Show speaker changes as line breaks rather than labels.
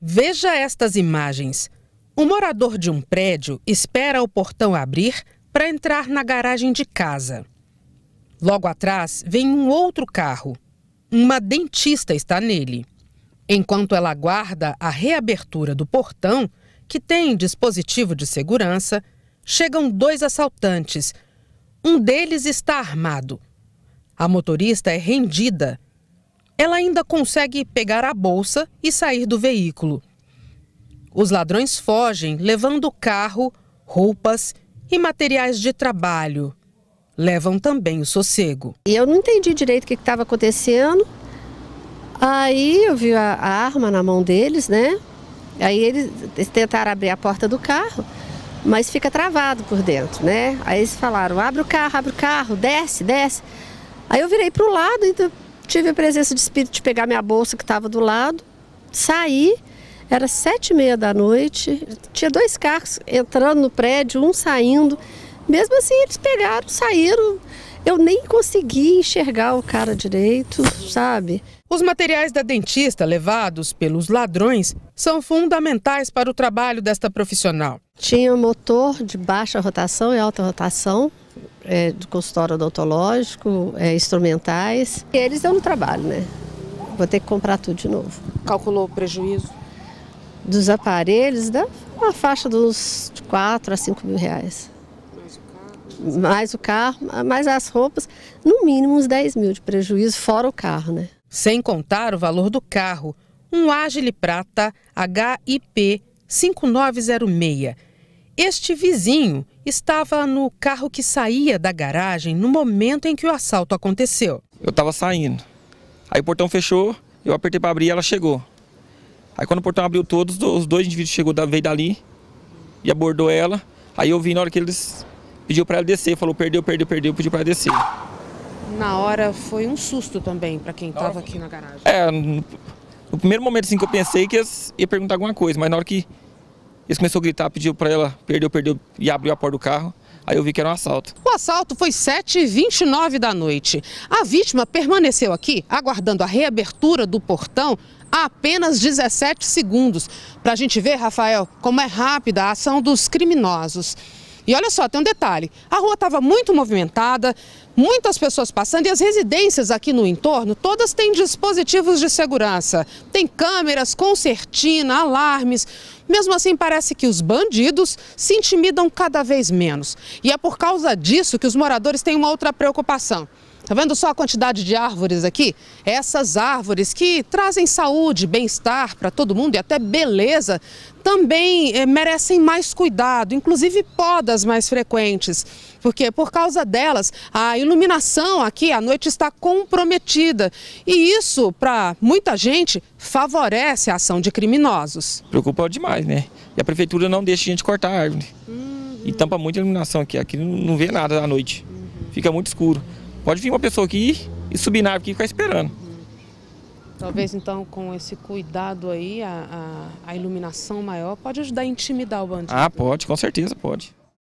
Veja estas imagens. Um morador de um prédio espera o portão abrir para entrar na garagem de casa. Logo atrás vem um outro carro. Uma dentista está nele. Enquanto ela aguarda a reabertura do portão, que tem dispositivo de segurança, chegam dois assaltantes. Um deles está armado. A motorista é rendida ela ainda consegue pegar a bolsa e sair do veículo. Os ladrões fogem levando carro, roupas e materiais de trabalho. Levam também o sossego.
eu não entendi direito o que estava acontecendo. Aí eu vi a, a arma na mão deles, né? Aí eles, eles tentaram abrir a porta do carro, mas fica travado por dentro, né? Aí eles falaram: abre o carro, abre o carro, desce, desce. Aí eu virei para o lado, então Tive a presença de espírito de pegar minha bolsa que estava do lado, sair, era sete e meia da noite, tinha dois carros entrando no prédio, um saindo. Mesmo assim, eles pegaram, saíram. Eu nem consegui enxergar o cara direito, sabe? Os materiais da dentista levados pelos
ladrões são fundamentais para o trabalho desta
profissional. Tinha motor de baixa rotação e alta rotação, é, do consultório odontológico, é, instrumentais. E eles dão no trabalho, né? Vou ter que comprar tudo de novo.
Calculou o prejuízo?
Dos aparelhos, dá uma faixa dos 4 a 5 mil reais. Mais o carro, mais as roupas, no mínimo uns 10 mil de prejuízo, fora o carro, né? Sem contar o valor do carro,
um Agile Prata HIP 5906 este vizinho estava no carro que saía da garagem no momento em que o assalto aconteceu.
Eu estava saindo. Aí o portão fechou, eu apertei para abrir e ela chegou. Aí quando o portão abriu todos, os dois indivíduos chegou, veio dali e abordou ela. Aí eu vi na hora que eles pediu para ela descer, falou perdeu, perdeu, perdeu, pediu para descer.
Na hora foi um susto também para quem estava aqui na garagem.
É, no primeiro momento assim que eu pensei que ia perguntar alguma coisa, mas na hora que eles começaram a gritar, pediu para ela, perdeu, perdeu, e abriu a porta do carro. Aí eu vi que era um assalto.
O assalto foi 7h29 da noite. A vítima permaneceu aqui, aguardando a reabertura do portão, há apenas 17 segundos. Para a gente ver, Rafael, como é rápida a ação dos criminosos. E olha só, tem um detalhe: a rua estava muito movimentada, muitas pessoas passando e as residências aqui no entorno, todas têm dispositivos de segurança. Tem câmeras, concertina, alarmes. Mesmo assim, parece que os bandidos se intimidam cada vez menos. E é por causa disso que os moradores têm uma outra preocupação Tá vendo só a quantidade de árvores aqui? Essas árvores que trazem saúde, bem-estar para todo mundo e até beleza, também eh, merecem mais cuidado, inclusive podas mais frequentes. Porque por causa delas, a iluminação aqui à noite está comprometida. E isso, para muita gente, favorece a ação de criminosos.
Preocupa demais, né? E a prefeitura não deixa a gente cortar a árvore. Uhum. E tampa muita iluminação aqui. Aqui não vê nada à noite. Uhum. Fica muito escuro. Pode vir uma pessoa aqui e subir na árvore aqui e ficar esperando. Uhum.
Talvez então com esse cuidado aí, a, a, a iluminação maior pode ajudar a intimidar o bandido. Ah,
pode, com certeza pode.